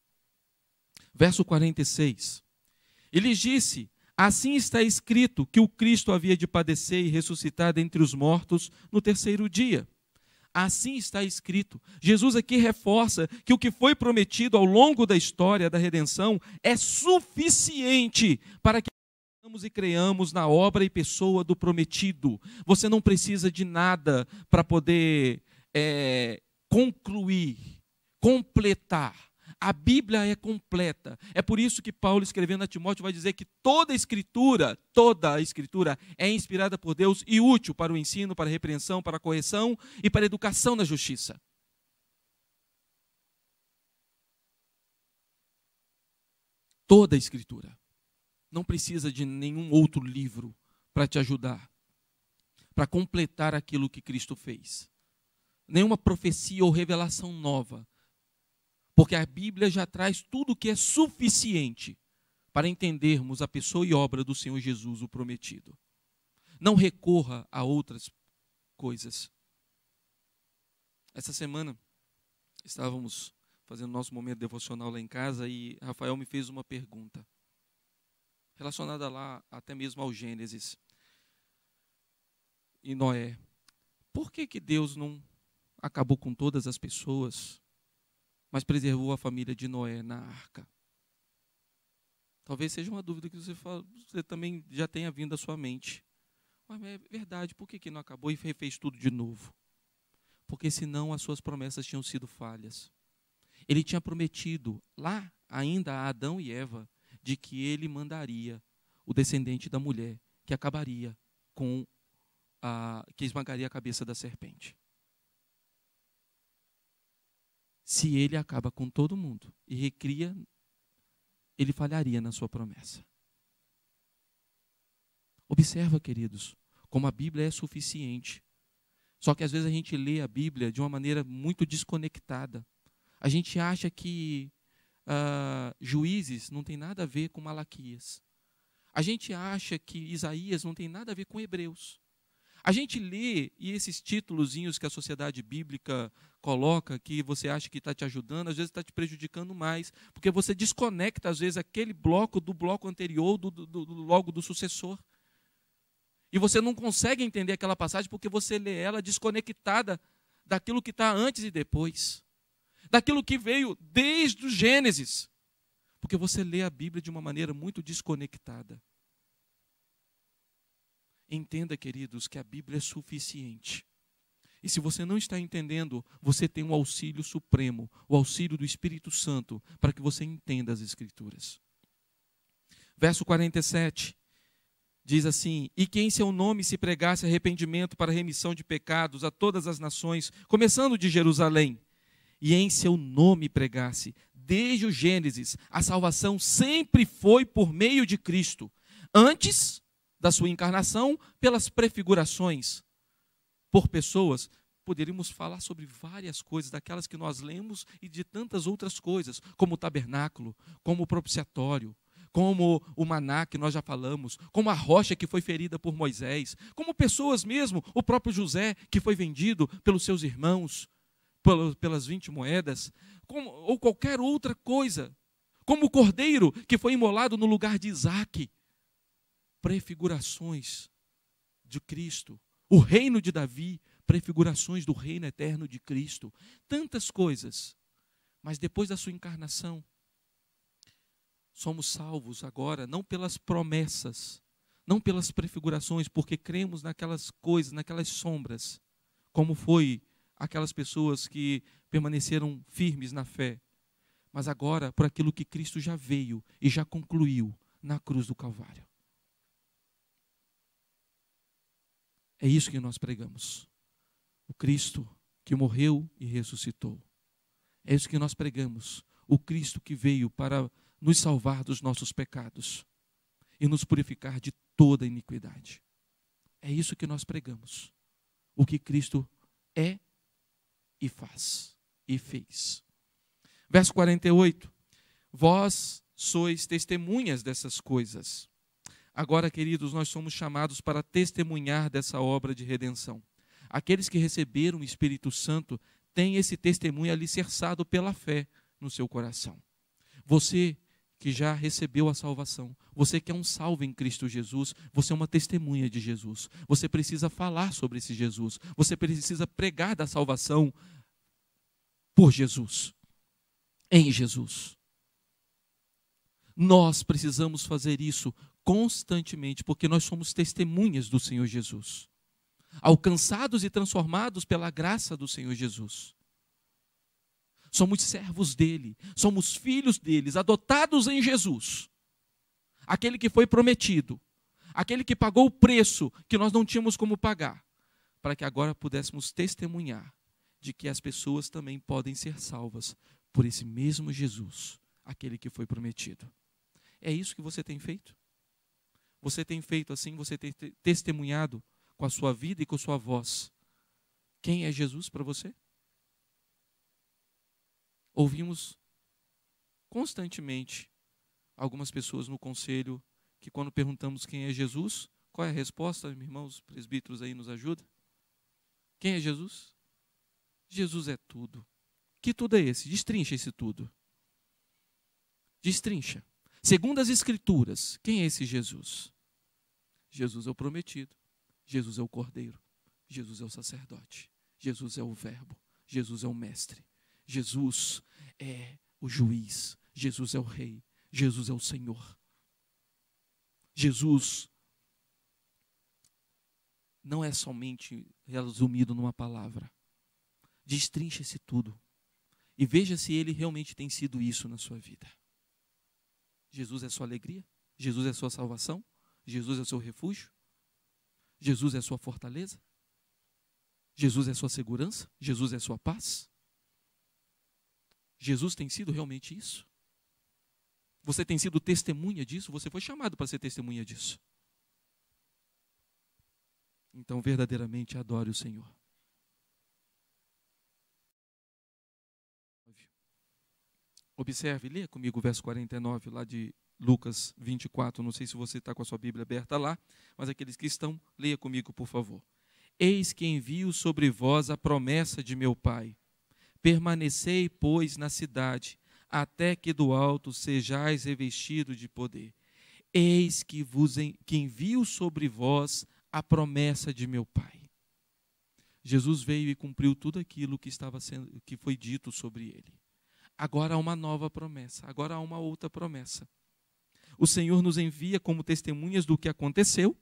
S1: Verso 46. Ele disse: Assim está escrito que o Cristo havia de padecer e ressuscitar dentre os mortos no terceiro dia Assim está escrito. Jesus aqui reforça que o que foi prometido ao longo da história da redenção é suficiente para que e creiamos na obra e pessoa do prometido. Você não precisa de nada para poder é, concluir, completar a Bíblia é completa. É por isso que Paulo, escrevendo a Timóteo, vai dizer que toda a Escritura, toda a Escritura é inspirada por Deus e útil para o ensino, para a repreensão, para a correção e para a educação na justiça. Toda a Escritura. Não precisa de nenhum outro livro para te ajudar, para completar aquilo que Cristo fez. Nenhuma profecia ou revelação nova porque a Bíblia já traz tudo o que é suficiente para entendermos a pessoa e obra do Senhor Jesus, o prometido. Não recorra a outras coisas. Essa semana estávamos fazendo nosso momento devocional lá em casa e Rafael me fez uma pergunta relacionada lá até mesmo ao Gênesis e Noé. Por que, que Deus não acabou com todas as pessoas? mas preservou a família de Noé na arca. Talvez seja uma dúvida que você, fala, você também já tenha vindo à sua mente. Mas é verdade, por que, que não acabou e refez tudo de novo? Porque senão as suas promessas tinham sido falhas. Ele tinha prometido lá ainda a Adão e Eva de que ele mandaria o descendente da mulher que acabaria com a que esmagaria a cabeça da serpente. se ele acaba com todo mundo e recria, ele falharia na sua promessa. Observa, queridos, como a Bíblia é suficiente. Só que às vezes a gente lê a Bíblia de uma maneira muito desconectada. A gente acha que uh, juízes não tem nada a ver com Malaquias. A gente acha que Isaías não tem nada a ver com Hebreus. A gente lê e esses títulozinhos que a sociedade bíblica coloca, que você acha que está te ajudando, às vezes está te prejudicando mais, porque você desconecta, às vezes, aquele bloco do bloco anterior, do, do, do, logo do sucessor. E você não consegue entender aquela passagem porque você lê ela desconectada daquilo que está antes e depois, daquilo que veio desde o Gênesis, porque você lê a Bíblia de uma maneira muito desconectada. Entenda, queridos, que a Bíblia é suficiente e se você não está entendendo, você tem um auxílio supremo, o auxílio do Espírito Santo, para que você entenda as Escrituras. Verso 47 diz assim: E que em seu nome se pregasse arrependimento para remissão de pecados a todas as nações, começando de Jerusalém, e em seu nome pregasse, desde o Gênesis, a salvação sempre foi por meio de Cristo, antes da sua encarnação, pelas prefigurações por pessoas, poderíamos falar sobre várias coisas, daquelas que nós lemos e de tantas outras coisas, como o tabernáculo, como o propiciatório, como o maná que nós já falamos, como a rocha que foi ferida por Moisés, como pessoas mesmo, o próprio José que foi vendido pelos seus irmãos pelas 20 moedas, como, ou qualquer outra coisa, como o cordeiro que foi imolado no lugar de Isaac, prefigurações de Cristo o reino de Davi, prefigurações do reino eterno de Cristo, tantas coisas. Mas depois da sua encarnação, somos salvos agora não pelas promessas, não pelas prefigurações, porque cremos naquelas coisas, naquelas sombras, como foi aquelas pessoas que permaneceram firmes na fé, mas agora por aquilo que Cristo já veio e já concluiu na cruz do Calvário. É isso que nós pregamos. O Cristo que morreu e ressuscitou. É isso que nós pregamos. O Cristo que veio para nos salvar dos nossos pecados e nos purificar de toda iniquidade. É isso que nós pregamos. O que Cristo é e faz e fez. Verso 48. Vós sois testemunhas dessas coisas. Agora, queridos, nós somos chamados para testemunhar dessa obra de redenção. Aqueles que receberam o Espírito Santo têm esse testemunho alicerçado pela fé no seu coração. Você que já recebeu a salvação, você que é um salvo em Cristo Jesus, você é uma testemunha de Jesus. Você precisa falar sobre esse Jesus, você precisa pregar da salvação por Jesus, em Jesus. Nós precisamos fazer isso constantemente, porque nós somos testemunhas do Senhor Jesus, alcançados e transformados pela graça do Senhor Jesus. Somos servos dele, somos filhos deles, adotados em Jesus, aquele que foi prometido, aquele que pagou o preço que nós não tínhamos como pagar, para que agora pudéssemos testemunhar de que as pessoas também podem ser salvas por esse mesmo Jesus, aquele que foi prometido. É isso que você tem feito? Você tem feito assim, você tem testemunhado com a sua vida e com a sua voz. Quem é Jesus para você? Ouvimos constantemente algumas pessoas no conselho que, quando perguntamos quem é Jesus, qual é a resposta, meus irmãos presbíteros aí nos ajuda? Quem é Jesus? Jesus é tudo. Que tudo é esse? Destrincha esse tudo. Destrincha. Segundo as Escrituras, quem é esse Jesus? Jesus é o prometido, Jesus é o cordeiro, Jesus é o sacerdote, Jesus é o Verbo, Jesus é o Mestre, Jesus é o juiz, Jesus é o Rei, Jesus é o Senhor. Jesus não é somente resumido numa palavra. Destrinche-se tudo e veja se ele realmente tem sido isso na sua vida. Jesus é sua alegria, Jesus é sua salvação, Jesus é seu refúgio, Jesus é sua fortaleza, Jesus é sua segurança, Jesus é sua paz. Jesus tem sido realmente isso? Você tem sido testemunha disso? Você foi chamado para ser testemunha disso? Então, verdadeiramente adore o Senhor. Observe, leia comigo o verso 49 lá de Lucas 24. Não sei se você está com a sua Bíblia aberta lá, mas aqueles que estão, leia comigo, por favor. Eis que envio sobre vós a promessa de meu Pai. Permanecei, pois, na cidade, até que do alto sejais revestido de poder. Eis que vos en... que envio sobre vós a promessa de meu Pai. Jesus veio e cumpriu tudo aquilo que estava sendo que foi dito sobre ele agora há uma nova promessa, agora há uma outra promessa. O Senhor nos envia como testemunhas do que aconteceu,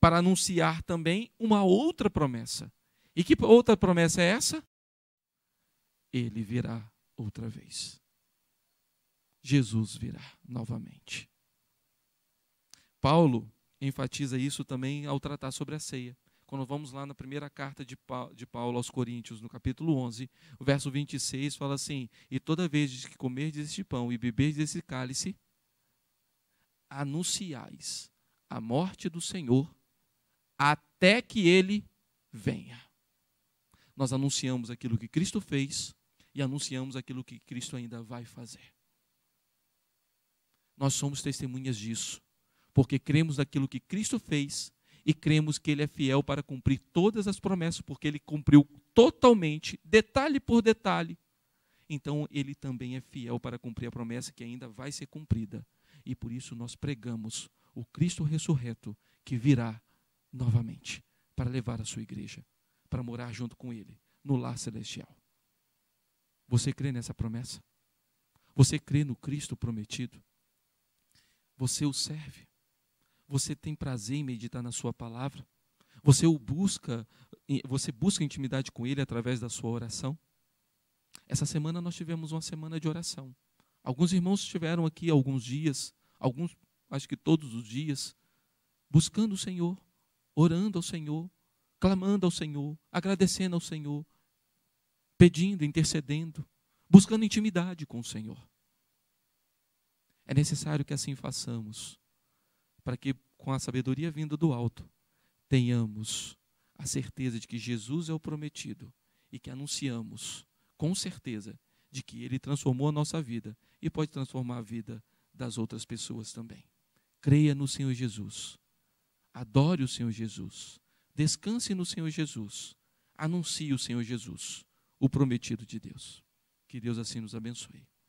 S1: para anunciar também uma outra promessa. E que outra promessa é essa? Ele virá outra vez. Jesus virá novamente. Paulo enfatiza isso também ao tratar sobre a ceia quando vamos lá na primeira carta de Paulo aos Coríntios, no capítulo 11, o verso 26 fala assim: E toda vez que comerdes este pão e beberdes esse cálice, anunciais a morte do Senhor até que ele venha. Nós anunciamos aquilo que Cristo fez e anunciamos aquilo que Cristo ainda vai fazer. Nós somos testemunhas disso, porque cremos naquilo que Cristo fez e cremos que Ele é fiel para cumprir todas as promessas, porque Ele cumpriu totalmente, detalhe por detalhe. Então, Ele também é fiel para cumprir a promessa que ainda vai ser cumprida. E por isso nós pregamos o Cristo ressurreto que virá novamente para levar a sua igreja, para morar junto com Ele no lar celestial. Você crê nessa promessa? Você crê no Cristo prometido? Você o serve? Você tem prazer em meditar na sua palavra? Você o busca, você busca intimidade com ele através da sua oração? Essa semana nós tivemos uma semana de oração. Alguns irmãos estiveram aqui alguns dias, alguns, acho que todos os dias, buscando o Senhor, orando ao Senhor, clamando ao Senhor, agradecendo ao Senhor, pedindo, intercedendo, buscando intimidade com o Senhor. É necessário que assim façamos para que, com a sabedoria vinda do alto, tenhamos a certeza de que Jesus é o prometido e que anunciamos, com certeza, de que Ele transformou a nossa vida e pode transformar a vida das outras pessoas também. Creia no Senhor Jesus. Adore o Senhor Jesus. Descanse no Senhor Jesus. Anuncie o Senhor Jesus, o prometido de Deus. Que Deus assim nos abençoe.